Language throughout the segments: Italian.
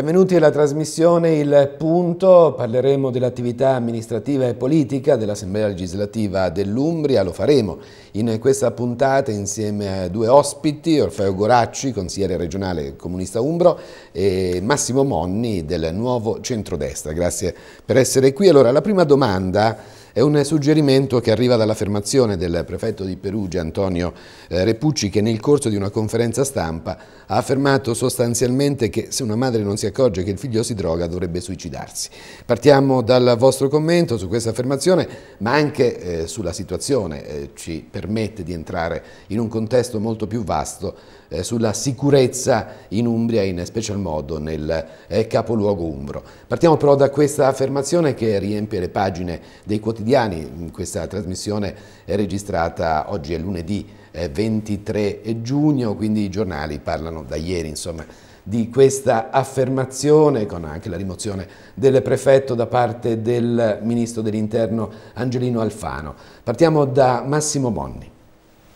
Benvenuti alla trasmissione Il Punto, parleremo dell'attività amministrativa e politica dell'Assemblea legislativa dell'Umbria, lo faremo in questa puntata insieme a due ospiti, Orfeo Goracci, consigliere regionale comunista umbro e Massimo Monni del nuovo centrodestra. Grazie per essere qui. Allora, la prima domanda è un suggerimento che arriva dall'affermazione del prefetto di Perugia Antonio eh, Repucci che nel corso di una conferenza stampa ha affermato sostanzialmente che se una madre non si accorge che il figlio si droga dovrebbe suicidarsi. Partiamo dal vostro commento su questa affermazione ma anche eh, sulla situazione eh, ci permette di entrare in un contesto molto più vasto eh, sulla sicurezza in Umbria in special modo nel eh, capoluogo Umbro. Partiamo però da questa affermazione che riempie le pagine dei quotidiani quotidiani. Questa trasmissione è registrata oggi è lunedì 23 eh, giugno, quindi i giornali parlano da ieri, insomma, di questa affermazione, con anche la rimozione del prefetto da parte del ministro dell'interno Angelino Alfano. Partiamo da Massimo Bonni.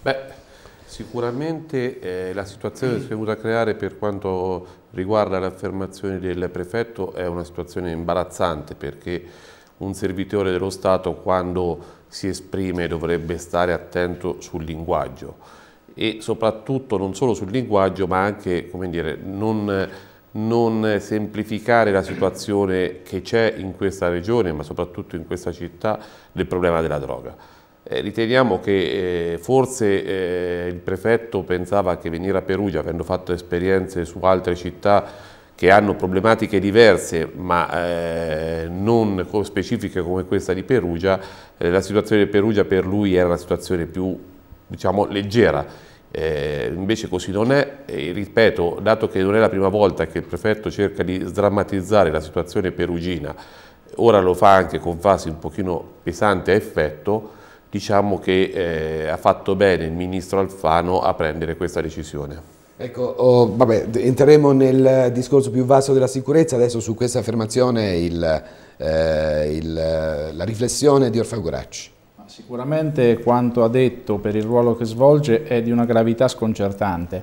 Beh, sicuramente eh, la situazione che si è venuta a creare per quanto riguarda le affermazioni del prefetto è una situazione imbarazzante perché un servitore dello Stato quando si esprime dovrebbe stare attento sul linguaggio e soprattutto non solo sul linguaggio ma anche dire, non, non semplificare la situazione che c'è in questa regione ma soprattutto in questa città del problema della droga. Eh, riteniamo che eh, forse eh, il prefetto pensava che venire a Perugia, avendo fatto esperienze su altre città, che hanno problematiche diverse ma eh, non specifiche come questa di Perugia, eh, la situazione di Perugia per lui era la situazione più diciamo, leggera, eh, invece così non è e ripeto, dato che non è la prima volta che il prefetto cerca di sdrammatizzare la situazione perugina, ora lo fa anche con fasi un pochino pesanti a effetto, diciamo che eh, ha fatto bene il ministro Alfano a prendere questa decisione. Ecco, oh, vabbè, entreremo nel discorso più vasto della sicurezza, adesso su questa affermazione il, eh, il, la riflessione di Orfa Goracci. Sicuramente quanto ha detto per il ruolo che svolge è di una gravità sconcertante,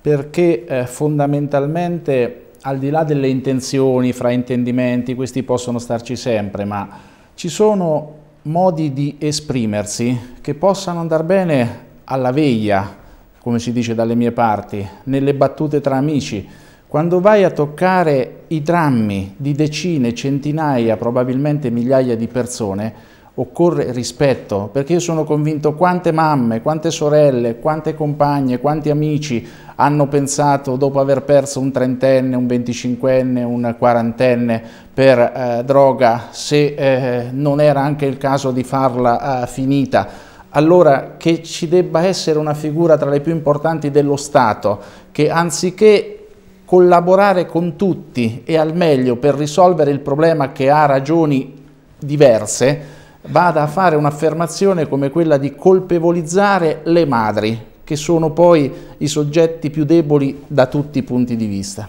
perché eh, fondamentalmente al di là delle intenzioni, fraintendimenti, questi possono starci sempre, ma ci sono modi di esprimersi che possano andare bene alla veglia, come si dice dalle mie parti, nelle battute tra amici, quando vai a toccare i drammi di decine, centinaia, probabilmente migliaia di persone, occorre rispetto, perché io sono convinto quante mamme, quante sorelle, quante compagne, quanti amici hanno pensato dopo aver perso un trentenne, un venticinquenne, un quarantenne per eh, droga, se eh, non era anche il caso di farla eh, finita allora che ci debba essere una figura tra le più importanti dello Stato che anziché collaborare con tutti e al meglio per risolvere il problema che ha ragioni diverse, vada a fare un'affermazione come quella di colpevolizzare le madri, che sono poi i soggetti più deboli da tutti i punti di vista.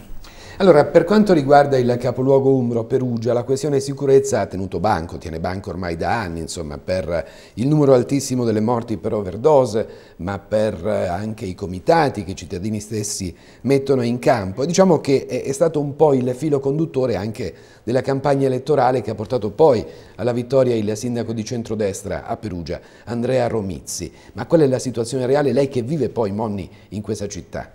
Allora, per quanto riguarda il capoluogo Umbro, Perugia, la questione sicurezza ha tenuto banco, tiene banco ormai da anni, insomma, per il numero altissimo delle morti per overdose, ma per eh, anche i comitati che i cittadini stessi mettono in campo. E diciamo che è, è stato un po' il filo conduttore anche della campagna elettorale che ha portato poi alla vittoria il sindaco di centrodestra a Perugia, Andrea Romizzi. Ma qual è la situazione reale? Lei che vive poi, Monni, in questa città?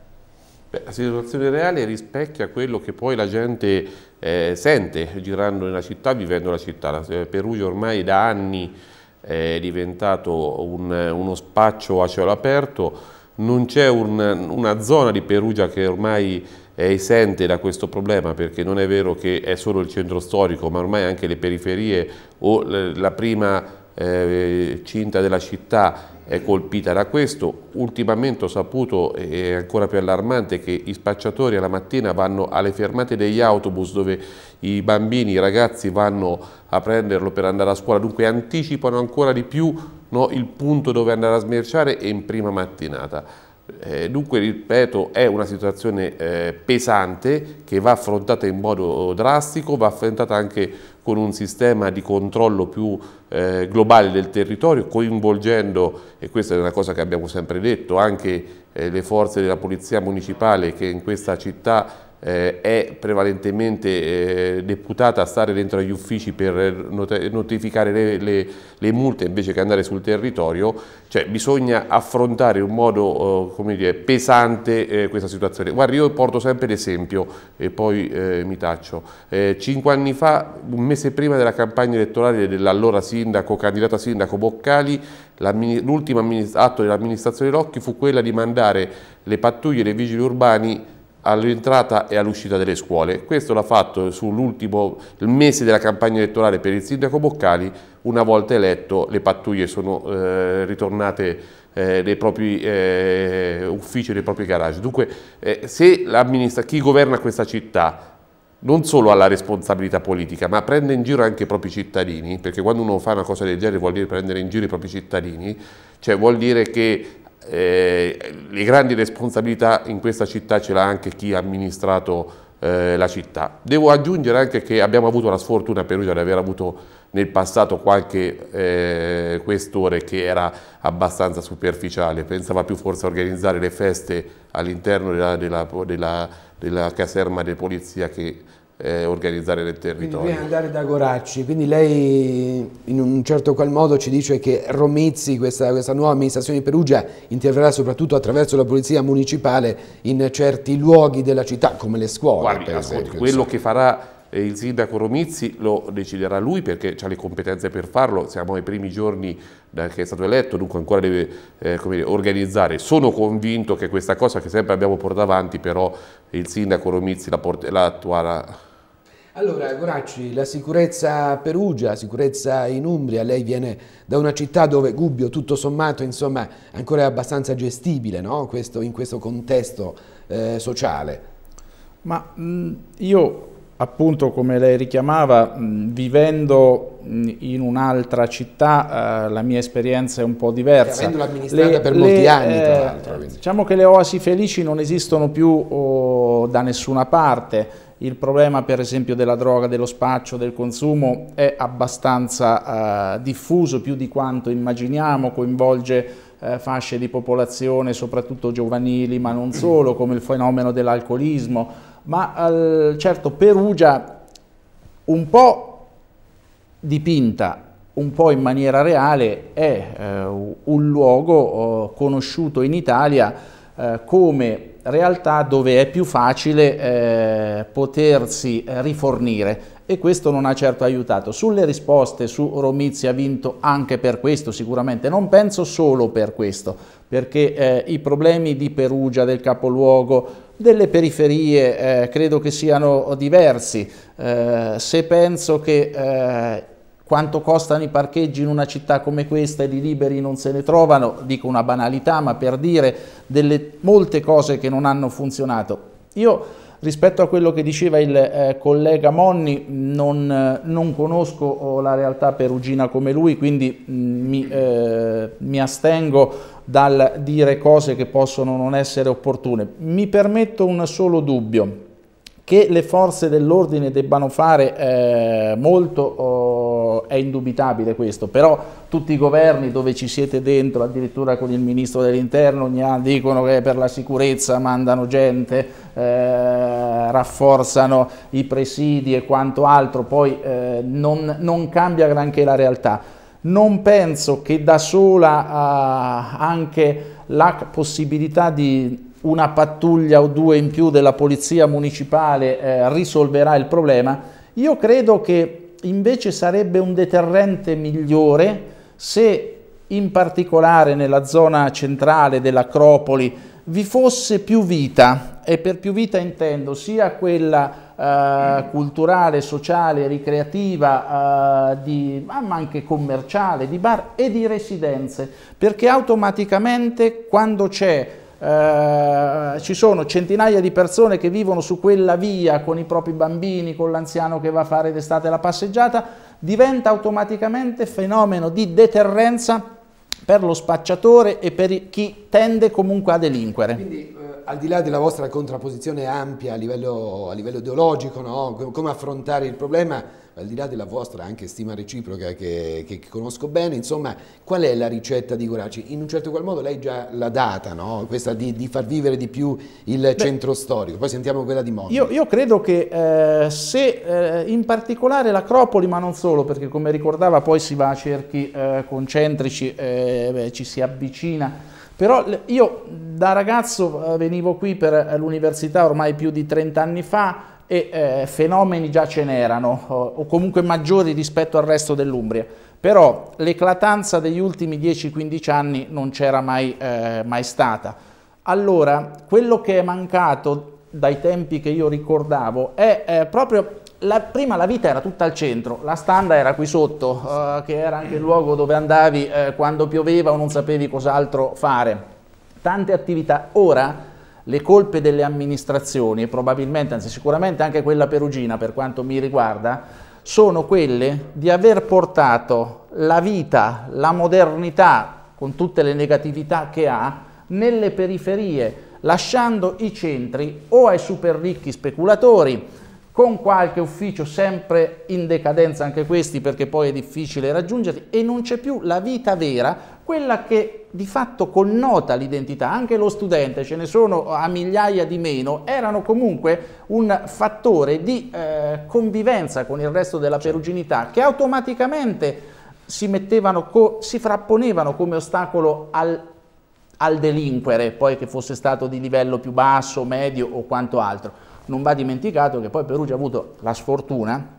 Beh, la situazione reale rispecchia quello che poi la gente eh, sente girando nella città, vivendo la città. La, eh, Perugia ormai da anni eh, è diventato un, uno spaccio a cielo aperto, non c'è un, una zona di Perugia che ormai è esente da questo problema perché non è vero che è solo il centro storico ma ormai anche le periferie o la prima eh, cinta della città è colpita da questo. Ultimamente ho saputo, e è ancora più allarmante, che i spacciatori alla mattina vanno alle fermate degli autobus dove i bambini, i ragazzi vanno a prenderlo per andare a scuola, dunque anticipano ancora di più no, il punto dove andare a smerciare e in prima mattinata. Eh, dunque, ripeto, è una situazione eh, pesante che va affrontata in modo eh, drastico, va affrontata anche con un sistema di controllo più eh, globale del territorio, coinvolgendo, e questa è una cosa che abbiamo sempre detto, anche eh, le forze della Polizia Municipale che in questa città eh, è prevalentemente eh, deputata a stare dentro agli uffici per eh, not notificare le, le, le, multe invece che andare sul territorio, cioè bisogna affrontare in un modo eh, dire, pesante eh, questa situazione. Guardi, io porto sempre l'esempio e poi eh, mi taccio. cinque anni fa, un mese prima della campagna elettorale dell'allora sindaco, candidato a sindaco Boccali, l'ultimo atto dell'amministrazione Rocchi fu quella di mandare le pattuglie dei vigili urbani all'entrata e all'uscita delle scuole. Questo l'ha fatto sull'ultimo mese della campagna elettorale per il sindaco Boccali, una volta eletto le pattuglie sono eh, ritornate eh, nei propri eh, uffici, nei propri garage. Dunque eh, se chi governa questa città non solo ha la responsabilità politica, ma prende in giro anche i propri cittadini, perché quando uno fa una cosa del genere vuol dire prendere in giro i propri cittadini, cioè vuol dire che eh, le grandi responsabilità in questa città ce l'ha anche chi ha amministrato eh, la città. Devo aggiungere anche che abbiamo avuto la sfortuna a Perugia di aver avuto nel passato qualche eh, questore che era abbastanza superficiale, pensava più forse a organizzare le feste all'interno della, della, della, della caserma di polizia che eh, organizzare nel territorio. Quindi andare da Goracci, quindi lei in un certo qual modo ci dice che Romizzi, questa, questa nuova amministrazione di Perugia, interverrà soprattutto attraverso la polizia municipale in certi luoghi della città, come le scuole. Guardi, ascolti, quello che farà eh, il sindaco Romizzi lo deciderà lui perché ha le competenze per farlo, siamo ai primi giorni eh, che è stato eletto, dunque ancora deve eh, dire, organizzare. Sono convinto che questa cosa che sempre abbiamo portato avanti, però il sindaco Romizzi la, la attuerà allora, Goracci, la sicurezza a Perugia, la sicurezza in Umbria, lei viene da una città dove Gubbio tutto sommato insomma ancora è abbastanza gestibile no? questo, in questo contesto eh, sociale. Ma mh, mm, io appunto come lei richiamava, mh, mm, vivendo mh, mm, in un'altra città eh, la mia esperienza è un po' diversa. Cioè, Avendola amministrata per le, molti anni tra eh, l'altro. Diciamo che le oasi felici non esistono più oh, da nessuna parte il problema per esempio della droga, dello spaccio, del consumo è abbastanza eh, diffuso più di quanto immaginiamo, coinvolge eh, fasce di popolazione soprattutto giovanili ma non solo come il fenomeno dell'alcolismo, ma eh, certo Perugia un po' dipinta un po' in maniera reale è eh, un luogo oh, conosciuto in Italia eh, come realtà dove è più facile eh, potersi rifornire e questo non ha certo aiutato. Sulle risposte su Romizzi ha vinto anche per questo sicuramente, non penso solo per questo, perché eh, i problemi di Perugia, del capoluogo, delle periferie eh, credo che siano diversi. Eh, se penso che eh, quanto costano i parcheggi in una città come questa e di liberi non se ne trovano, dico una banalità, ma per dire delle molte cose che non hanno funzionato. Io rispetto a quello che diceva il eh, collega Monni non, eh, non conosco oh, la realtà perugina come lui, quindi mh, mm, mi, eh, mi astengo dal dire cose che possono non essere opportune. Mi permetto un solo dubbio. Che le forze dell'ordine debbano fare eh, molto oh, è indubitabile questo, però tutti i governi dove ci siete dentro, addirittura con il ministro dell'interno, dicono che per la sicurezza mandano gente, eh, rafforzano i presidi e quanto altro, poi eh, non, non cambia granché la realtà. Non penso che da sola eh, anche la possibilità di una pattuglia o due in più della polizia municipale eh, risolverà il problema, io credo che invece sarebbe un deterrente migliore se in particolare nella zona centrale dell'Acropoli vi fosse più vita e per più vita intendo sia quella eh, culturale, sociale, ricreativa, eh, di, ma anche commerciale, di bar e di residenze, perché automaticamente quando c'è eh, ci sono centinaia di persone che vivono su quella via con i propri bambini, con l'anziano che va a fare d'estate la passeggiata, diventa automaticamente fenomeno di deterrenza per lo spacciatore e per chi tende comunque a delinquere. Quindi, eh, al di là della vostra contrapposizione ampia a livello, a livello ideologico, no? come affrontare il problema, al di là della vostra anche stima reciproca che, che conosco bene, insomma, qual è la ricetta di Goraci? In un certo qual modo lei già l'ha data, no? questa di, di, far vivere di più il Beh, centro storico, poi sentiamo quella di Monti. Io, io, credo che eh, se eh, in particolare l'Acropoli, ma non solo, perché come ricordava poi si va a cerchi eh, concentrici, eh, beh, ci si avvicina però io da ragazzo eh, venivo qui per l'università ormai più di 30 anni fa, e eh, fenomeni già ce n'erano, o comunque maggiori rispetto al resto dell'Umbria. Però l'eclatanza degli ultimi 10-15 anni non c'era mai, eh, mai stata. Allora, quello che è mancato dai tempi che io ricordavo è eh, proprio la, prima la vita era tutta al centro, la standa era qui sotto, eh, che era anche il luogo dove andavi eh, quando pioveva o non sapevi cos'altro fare. Tante attività. Ora le colpe delle amministrazioni, e probabilmente, anzi sicuramente anche quella perugina per quanto mi riguarda, sono quelle di aver portato la vita, la modernità, con tutte le negatività che ha, nelle periferie, lasciando i centri o ai super ricchi speculatori, con qualche ufficio sempre in decadenza anche questi perché poi è difficile raggiungerli e non c'è più la vita vera, quella che di fatto connota l'identità, anche lo studente, ce ne sono a migliaia di meno, erano comunque un fattore di eh, convivenza con il resto della peruginità che automaticamente si, mettevano si frapponevano come ostacolo al al delinquere, poi che fosse stato di livello più basso, medio o quanto altro non va dimenticato che poi Perugia ha avuto la sfortuna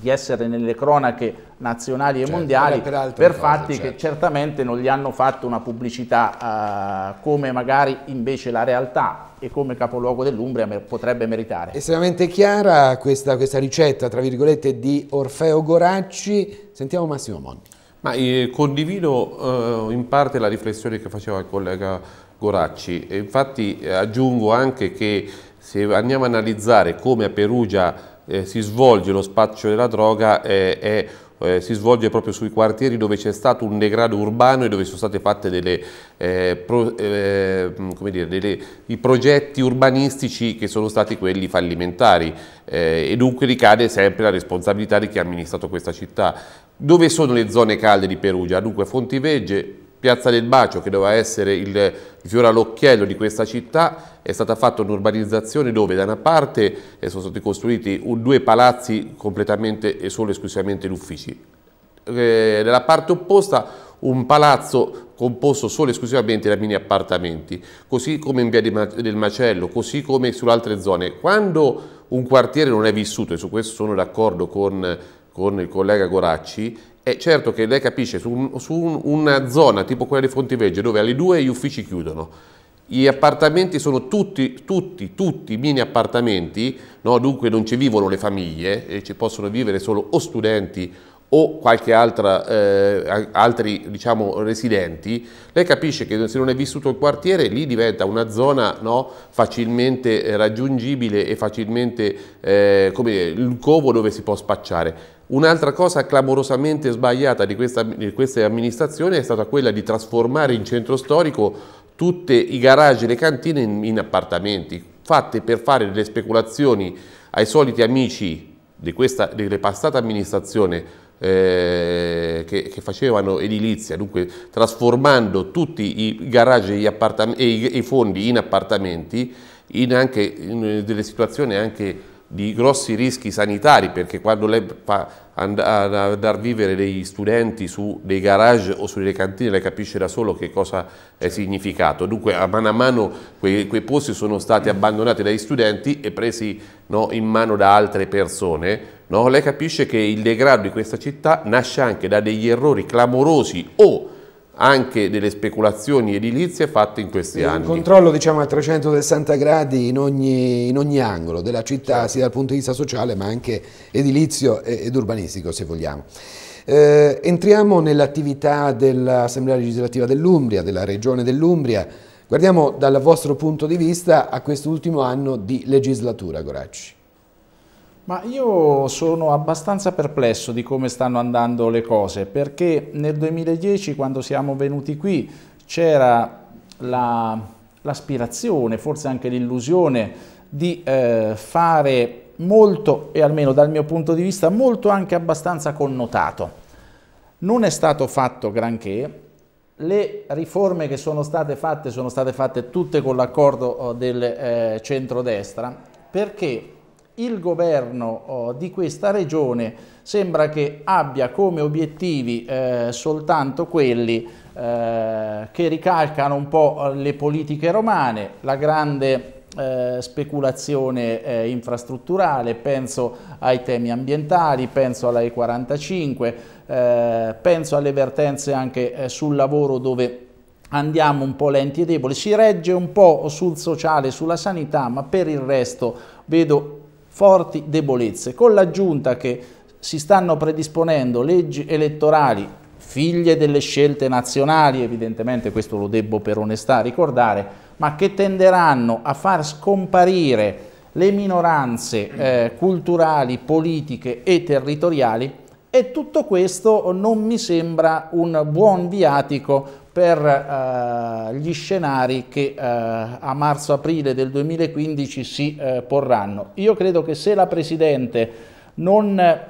di essere nelle cronache nazionali e certo, mondiali per, per fatti certo. che certamente non gli hanno fatto una pubblicità uh, come magari invece la realtà e come capoluogo dell'Umbria potrebbe meritare. Estremamente chiara questa, questa ricetta, tra virgolette, di Orfeo Goracci. Sentiamo Massimo Monni. Ma, eh, condivido eh, in parte la riflessione che faceva il collega Goracci, e infatti eh, aggiungo anche che se andiamo a analizzare come a Perugia eh, si svolge lo spaccio della droga, eh, è eh, si svolge proprio sui quartieri dove c'è stato un degrado urbano e dove sono state fatte delle, eh, pro, eh, mm, dire, delle, i progetti urbanistici che sono stati quelli fallimentari eh, e dunque ricade sempre la responsabilità di chi ha amministrato questa città. Dove sono le zone calde di Perugia? Dunque Fontivegge, Piazza del Bacio, che doveva essere il, fiore all'occhiello di questa città, è stata fatta un'urbanizzazione dove da una parte eh, sono stati costruiti due palazzi completamente e solo esclusivamente in uffici. Eh, nella parte opposta un palazzo composto solo e esclusivamente da mini appartamenti, così come in via del Macello, così come sulle altre zone. Quando un quartiere non è vissuto, e su questo sono d'accordo con, con il collega Goracci, è certo che lei capisce, su, un, su un, una zona tipo quella di Fontivegge, dove alle 2 gli uffici chiudono, gli appartamenti sono tutti, tutti, tutti mini appartamenti, no? dunque non ci vivono le famiglie, e ci possono vivere solo o studenti o qualche altra, eh, altri diciamo, residenti, lei capisce che se non è vissuto il quartiere lì diventa una zona no, facilmente raggiungibile e facilmente eh, come, il covo dove si può spacciare. Un'altra cosa clamorosamente sbagliata di questa, di questa amministrazione è stata quella di trasformare in centro storico tutti i garage e le cantine in, in appartamenti, fatte per fare delle speculazioni ai soliti amici di questa, delle passate amministrazioni. Eh, che, che, facevano edilizia, dunque trasformando tutti i garage e, i, i, fondi in appartamenti, in, anche, in delle situazioni anche di grossi rischi sanitari, perché quando lei fa andare a vivere degli studenti su dei garage o sulle cantine, lei capisce da solo che cosa è significato. Dunque, a mano a mano quei, quei posti sono stati abbandonati dagli studenti e presi no, in mano da altre persone. No? Lei capisce che il degrado di questa città nasce anche da degli errori clamorosi o anche delle speculazioni edilizie fatte in questi anni. Un controllo diciamo, a 360 gradi in ogni, in ogni angolo della città, certo. sia dal punto di vista sociale ma anche edilizio ed urbanistico se vogliamo. Eh, entriamo nell'attività dell'Assemblea legislativa dell'Umbria, della Regione dell'Umbria. Guardiamo dal vostro punto di vista a quest'ultimo anno di legislatura, Goracci. Ma io sono abbastanza perplesso di come stanno andando le cose, perché nel 2010 quando siamo venuti qui c'era l'aspirazione, forse anche l'illusione di eh, fare molto, e almeno dal mio punto di vista, molto anche abbastanza connotato. Non è stato fatto granché, le riforme che sono state fatte sono state fatte tutte con l'accordo eh, del eh, centrodestra, perché il governo oh, di questa regione sembra che abbia come obiettivi eh, soltanto quelli eh, che ricalcano un po' le politiche romane, la grande eh, speculazione eh, infrastrutturale, penso ai temi ambientali, penso alla E45, eh, penso alle vertenze anche eh, sul lavoro dove andiamo un po' lenti e deboli, si regge un po' sul sociale, sulla sanità, ma per il resto vedo forti debolezze, con l'aggiunta che si stanno predisponendo leggi elettorali figlie delle scelte nazionali, evidentemente questo lo debbo per onestà ricordare, ma che tenderanno a far scomparire le minoranze eh, culturali, politiche e territoriali e tutto questo non mi sembra un buon viatico per eh, gli scenari che eh, a marzo-aprile del 2015 si eh, porranno. Io credo che se la Presidente non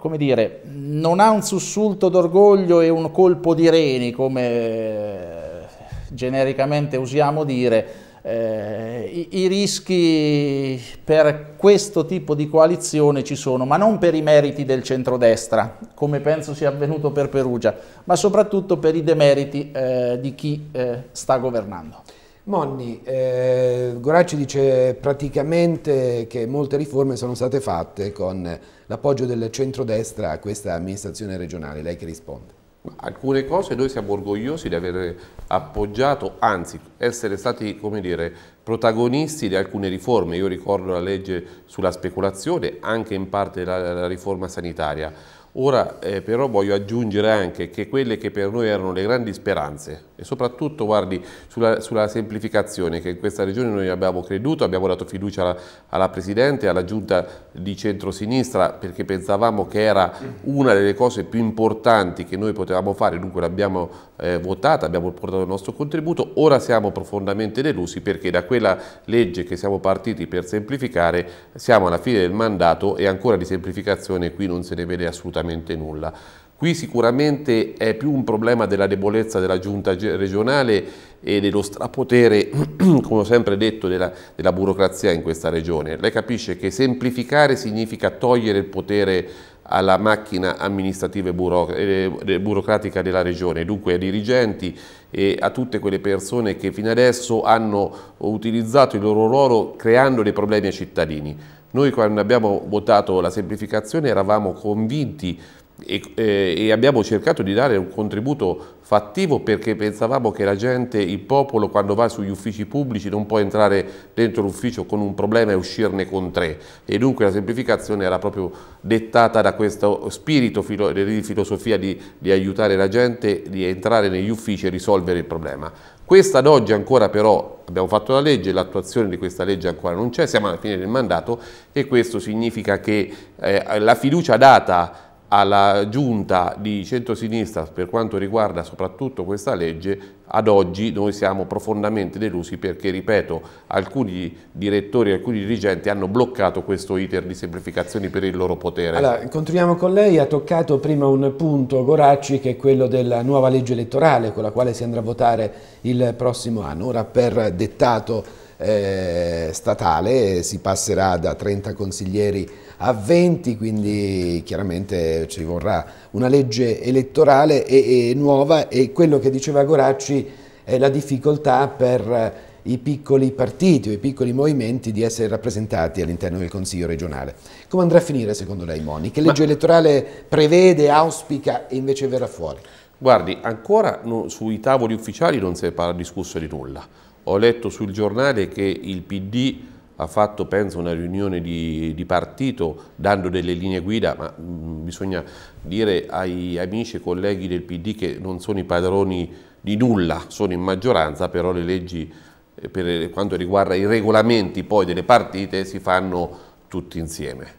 come dire, non ha un sussulto d'orgoglio e un colpo di reni, come genericamente usiamo dire, eh, i, i, rischi per questo tipo di coalizione ci sono, ma non per i meriti del centrodestra, come penso sia avvenuto per Perugia, ma soprattutto per i demeriti eh, di chi eh, sta governando. Monni, eh, Goracci dice praticamente che molte riforme sono state fatte con l'appoggio del centrodestra a questa amministrazione regionale. Lei che risponde? alcune cose noi siamo orgogliosi di aver appoggiato, anzi essere stati dire, protagonisti di alcune riforme. Io ricordo la legge sulla speculazione, anche in parte la, la riforma sanitaria. Ora eh, però voglio aggiungere anche che quelle che per noi erano le grandi speranze e soprattutto guardi sulla, sulla semplificazione che in questa regione noi abbiamo creduto, abbiamo dato fiducia alla, alla Presidente, alla Giunta di centrosinistra perché pensavamo che era una delle cose più importanti che noi potevamo fare, dunque l'abbiamo eh, votata, abbiamo portato il nostro contributo, ora siamo profondamente delusi perché da quella legge che siamo partiti per semplificare siamo alla fine del mandato e ancora di semplificazione qui non se ne vede assolutamente assolutamente nulla. Qui sicuramente è più un problema della debolezza della giunta regionale e dello strapotere, come ho sempre detto, della, della, burocrazia in questa regione. Lei capisce che semplificare significa togliere il potere alla macchina amministrativa e eh, eh, burocratica della regione, dunque ai dirigenti e a tutte quelle persone che fino adesso hanno utilizzato il loro ruolo creando dei problemi ai cittadini. Noi quando abbiamo votato la semplificazione eravamo convinti e, eh, e, abbiamo cercato di dare un contributo fattivo perché pensavamo che la gente, il popolo quando va sugli uffici pubblici non può entrare dentro l'ufficio con un problema e uscirne con tre e dunque la semplificazione era proprio dettata da questo spirito filo di filosofia di, di aiutare la gente di entrare negli uffici e risolvere il problema. Questa ad oggi ancora però abbiamo fatto la legge, l'attuazione di questa legge ancora non c'è, siamo alla fine del mandato e questo significa che eh, la fiducia data alla giunta di centrosinistra per quanto riguarda soprattutto questa legge, ad oggi noi siamo profondamente delusi perché, ripeto, alcuni direttori, alcuni dirigenti hanno bloccato questo iter di semplificazioni per il loro potere. Allora, continuiamo con lei, ha toccato prima un punto Goracci che è quello della nuova legge elettorale con la quale si andrà a votare il prossimo anno, ora per dettato eh, statale, si passerà da 30 consiglieri a 20, quindi chiaramente ci vorrà una legge elettorale e, e nuova e quello che diceva Goracci è la difficoltà per i piccoli partiti o i piccoli movimenti di essere rappresentati all'interno del Consiglio regionale. Come andrà a finire secondo lei Moni? Che legge Ma... elettorale prevede, auspica e invece verrà fuori? Guardi, ancora no, sui tavoli ufficiali non si è discusso di nulla. Ho letto sul giornale che il PD ha fatto, penso, una riunione di, di partito dando delle linee guida, ma mh, mm, bisogna dire ai amici e colleghi del PD che non sono i padroni di nulla, sono in maggioranza, però le leggi eh, per quanto riguarda i regolamenti poi delle partite si fanno tutti insieme.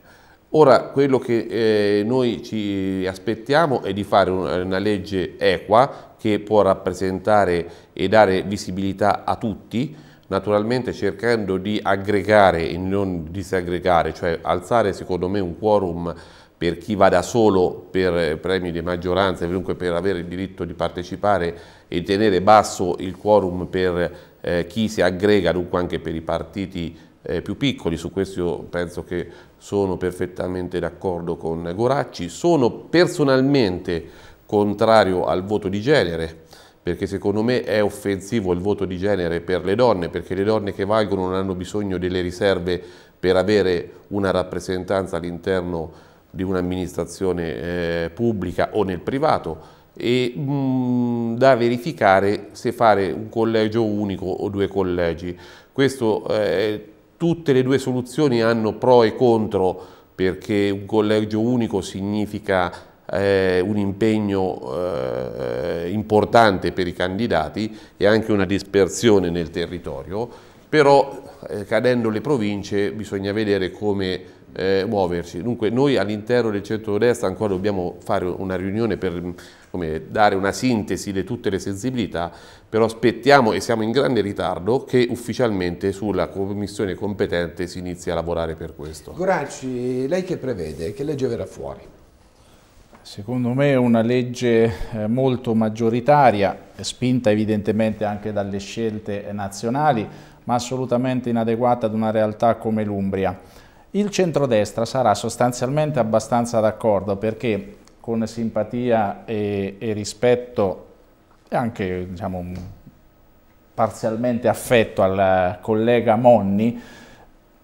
Ora quello che eh, noi ci aspettiamo è di fare una, una legge equa che può rappresentare e dare visibilità a tutti, naturalmente cercando di aggregare e non disaggregare, cioè alzare secondo me un quorum per chi va da solo per eh, premi di maggioranza e comunque per avere il diritto di partecipare e tenere basso il quorum per eh, chi si aggrega, dunque anche per i partiti eh, più piccoli, su questo io penso che sono perfettamente d'accordo con Goracci. Sono personalmente contrario al voto di genere, perché secondo me è offensivo il voto di genere per le donne, perché le donne che valgono non hanno bisogno delle riserve per avere una rappresentanza all'interno di un'amministrazione eh, pubblica o nel privato e mh, mm, da verificare se fare un collegio unico o due collegi. Questo, eh, tutte le due soluzioni hanno pro e contro perché un collegio unico significa eh, un impegno eh, importante per i candidati e anche una dispersione nel territorio, però eh, cadendo le province bisogna vedere come eh, muoverci. Dunque noi all'interno del centro-destra ancora dobbiamo fare una riunione per come, dare una sintesi di tutte le sensibilità, però aspettiamo e siamo in grande ritardo che ufficialmente sulla commissione competente si inizi a lavorare per questo. Goracci, lei che prevede? Che legge verrà fuori? Secondo me è una legge eh, molto maggioritaria, spinta evidentemente anche dalle scelte nazionali, ma assolutamente inadeguata ad una realtà come l'Umbria. Il centrodestra sarà sostanzialmente abbastanza d'accordo perché con simpatia e, e rispetto e anche diciamo, parzialmente affetto al eh, collega Monni,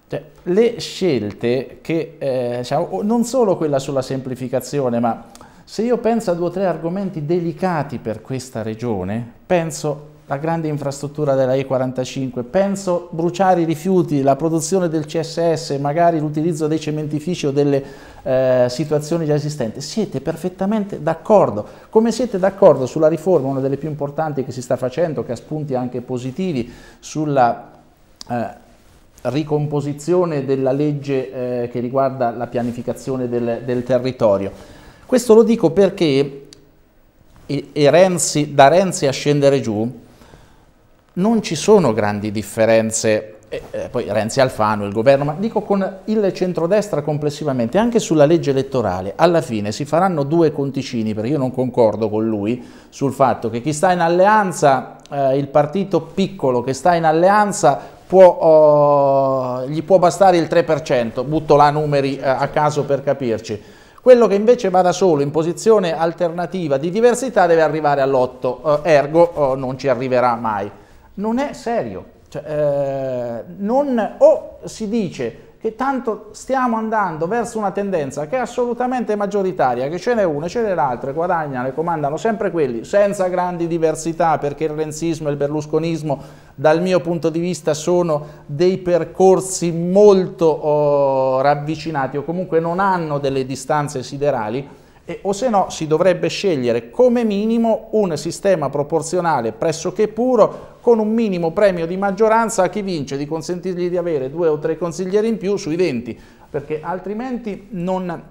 cioè, le scelte che, eh, diciamo, non solo quella sulla semplificazione, ma se io penso a due o tre argomenti delicati per questa regione, penso alla grande infrastruttura della E45, penso bruciare i rifiuti, la produzione del CSS, magari l'utilizzo dei cementifici o delle eh, situazioni già esistenti, siete perfettamente d'accordo. Come siete d'accordo sulla riforma, una delle più importanti che si sta facendo, che ha spunti anche positivi, sulla... Eh, ricomposizione della legge eh, che riguarda la pianificazione del, del territorio. Questo lo dico perché Renzi, da Renzi a scendere giù non ci sono grandi differenze, eh, poi Renzi Alfano, il governo, ma dico con il centrodestra complessivamente, anche sulla legge elettorale, alla fine si faranno due conticini, perché io non concordo con lui sul fatto che chi sta in alleanza, eh, il partito piccolo che sta in alleanza Può, oh, gli può bastare il 3%, butto là numeri eh, a caso per capirci. Quello che invece va da solo in posizione alternativa di diversità deve arrivare all'8, eh, ergo eh, non ci arriverà mai. Non è serio. Cioè, eh, non, o si dice e tanto stiamo andando verso una tendenza che è assolutamente maggioritaria, che ce n'è una, ce n'è l'altra, guadagnano e comandano sempre quelli, senza grandi diversità, perché il renzismo e il berlusconismo, dal mio punto di vista, sono dei percorsi molto oh, ravvicinati o comunque non hanno delle distanze siderali e, o se no si dovrebbe scegliere come minimo un sistema proporzionale pressoché puro con un minimo premio di maggioranza a chi vince di consentirgli di avere due o tre consiglieri in più sui 20 perché altrimenti non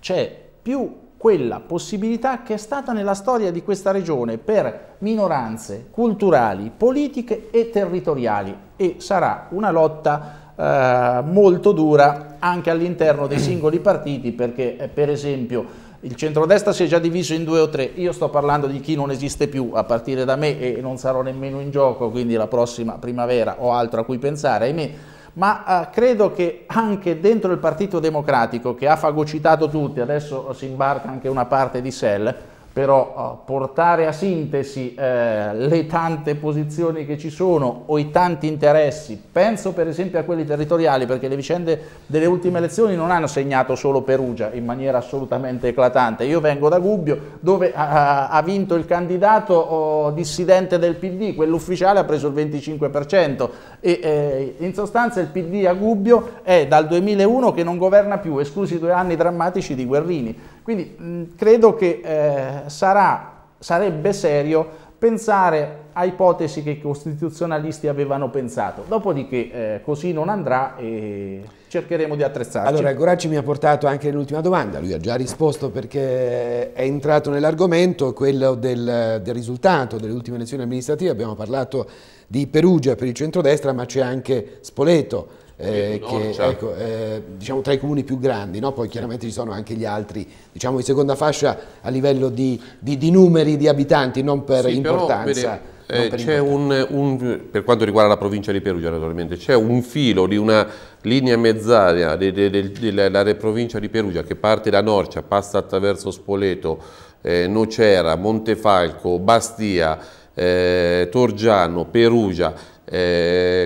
c'è più quella possibilità che è stata nella storia di questa regione per minoranze culturali, politiche e territoriali e sarà una lotta eh, molto dura anche all'interno dei singoli partiti perché eh, per esempio il centrodestra si è già diviso in due o tre, io sto parlando di chi non esiste più a partire da me e non sarò nemmeno in gioco, quindi la prossima primavera ho altro a cui pensare, ahimè ma eh, credo che anche dentro il Partito Democratico, che ha fagocitato tutti, adesso si imbarca anche una parte di Selle, però eh, portare a sintesi eh, le tante posizioni che ci sono o i tanti interessi, penso per esempio a quelli territoriali perché le vicende delle ultime elezioni non hanno segnato solo Perugia in maniera assolutamente eclatante, io vengo da Gubbio dove ha, eh, ha vinto il candidato oh, dissidente del PD, quell'ufficiale ha preso il 25% e eh, in sostanza il PD a Gubbio è dal 2001 che non governa più, esclusi due anni drammatici di Guerrini, quindi mh, mm, credo che eh, sarà, sarebbe serio pensare a ipotesi che i costituzionalisti avevano pensato. Dopodiché eh, così non andrà e cercheremo di attrezzarci. Allora, Goracci mi ha portato anche l'ultima domanda, lui ha già risposto perché è entrato nell'argomento, quello del, del risultato delle ultime elezioni amministrative, abbiamo parlato di Perugia per il centrodestra, ma c'è anche Spoleto eh, che, ecco, eh, diciamo, tra i comuni più grandi, no? poi chiaramente ci sono anche gli altri diciamo, di seconda fascia a livello di, di, di numeri di abitanti, non per sì, importanza. Però, vede, eh, un, un, per quanto riguarda la provincia di Perugia naturalmente, c'è un filo di una linea mezz'aria della provincia di Perugia che parte da Norcia, passa attraverso Spoleto, eh, Nocera, Montefalco, Bastia, eh, Torgiano, Perugia,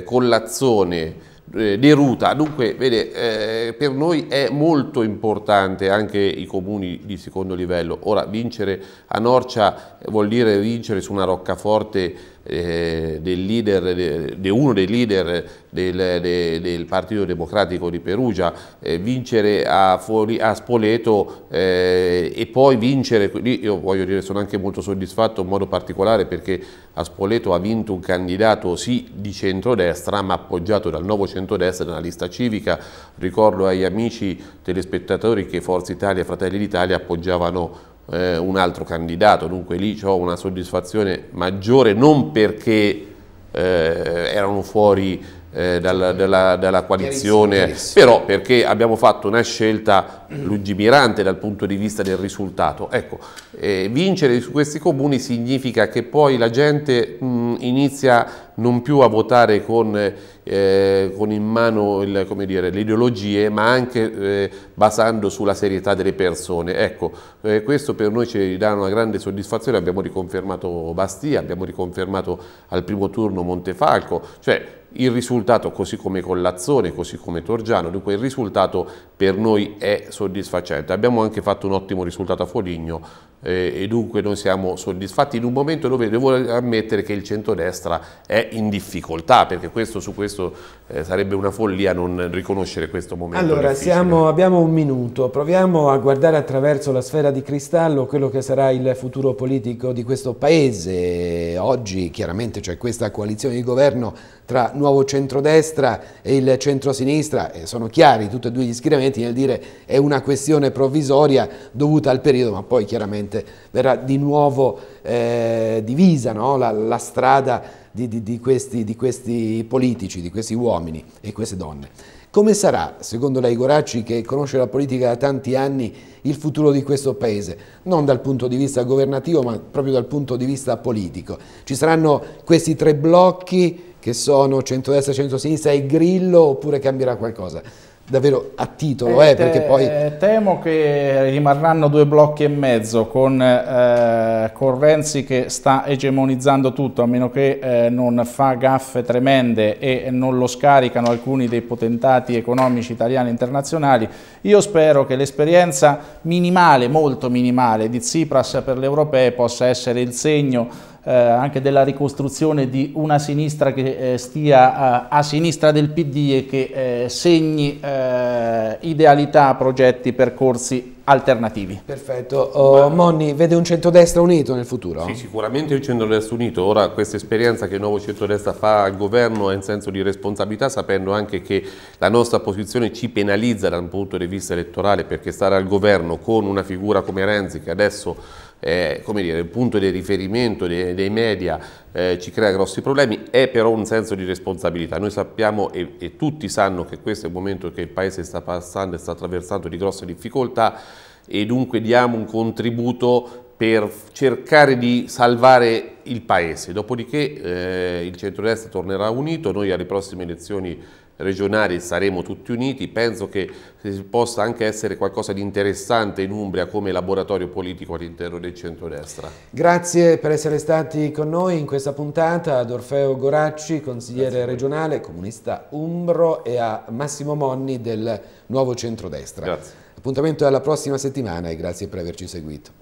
Collazzone, eh, deruta. Dunque, vede, eh, per noi è molto importante anche i comuni di secondo livello. Ora, vincere a Norcia vuol dire vincere su una roccaforte eh, del leader, de, uno dei leader del, de, del, Partito Democratico di Perugia, eh, vincere a, Fori, a Spoleto eh, e poi vincere, io voglio dire sono anche molto soddisfatto in modo particolare perché a Spoleto ha vinto un candidato sì di centrodestra ma appoggiato dal nuovo centrodestra nella lista civica, ricordo agli amici telespettatori che Forza Italia e Fratelli d'Italia appoggiavano eh, un altro candidato, dunque lì ho una soddisfazione maggiore non perché eh, erano fuori eh, dal, dalla, dalla, coalizione, chiarissimo, chiarissimo. però perché abbiamo fatto una scelta lungimirante dal punto di vista del risultato. Ecco, eh, vincere su questi comuni significa che poi la gente mh, inizia non più a votare con, eh, con in mano il, dire, le ideologie, ma anche eh, basando sulla serietà delle persone. Ecco, eh, questo per noi ci dà una grande soddisfazione, abbiamo riconfermato Bastia, abbiamo riconfermato al primo turno Montefalco, cioè il risultato, così come con Lazzone, così come Torgiano, dunque il risultato per noi è soddisfacente. Abbiamo anche fatto un ottimo risultato a Foligno, eh, e dunque noi siamo soddisfatti in un momento dove devo ammettere che il centrodestra è in difficoltà, perché questo, su questo eh, sarebbe una follia non riconoscere questo momento. Allora, siamo, abbiamo un minuto, proviamo a guardare attraverso la sfera di cristallo quello che sarà il futuro politico di questo Paese. Oggi chiaramente c'è questa coalizione di governo tra nuovo centrodestra e il centrosinistra, e sono chiari tutti e due gli schieramenti nel dire è una questione provvisoria dovuta al periodo, ma poi chiaramente sicuramente verrà di nuovo eh, divisa no? la, la, strada di, di, di, questi, di questi politici, di questi uomini e queste donne. Come sarà, secondo lei Goracci, che conosce la politica da tanti anni, il futuro di questo Paese? Non dal punto di vista governativo, ma proprio dal punto di vista politico. Ci saranno questi tre blocchi che sono centrodestra, centrosinistra e Grillo, oppure cambierà qualcosa? davvero a titolo, eh, eh, te, poi... Eh, temo che rimarranno due blocchi e mezzo con, eh, con Renzi che sta egemonizzando tutto, a meno che eh, non fa gaffe tremende e non lo scaricano alcuni dei potentati economici italiani e internazionali. Io spero che l'esperienza minimale, molto minimale, di Tsipras per le europee possa essere il segno eh, anche della ricostruzione di una sinistra che eh, stia a, eh, a, sinistra del PD e che eh, segni eh, idealità, progetti, percorsi alternativi. Perfetto. Oh, Ma... Monni, vede un centrodestra unito nel futuro? Sì, sicuramente un centrodestra unito. Ora questa esperienza che il nuovo centrodestra fa al governo è in senso di responsabilità, sapendo anche che la nostra posizione ci penalizza da un punto di vista elettorale, perché stare al governo con una figura come Renzi, che adesso eh, come dire, il punto di riferimento dei, dei media eh, ci crea grossi problemi, è però un senso di responsabilità. Noi sappiamo e, e, tutti sanno che questo è un momento che il Paese sta passando e sta attraversando di grosse difficoltà e dunque diamo un contributo per cercare di salvare il Paese. Dopodiché eh, il centro-destra tornerà unito, noi alle prossime elezioni regionali saremo tutti uniti, penso che possa anche essere qualcosa di interessante in Umbria come laboratorio politico all'interno del centrodestra. Grazie per essere stati con noi in questa puntata ad Orfeo Goracci, consigliere regionale, comunista Umbro e a Massimo Monni del nuovo centrodestra. Grazie. Appuntamento alla prossima settimana e grazie per averci seguito.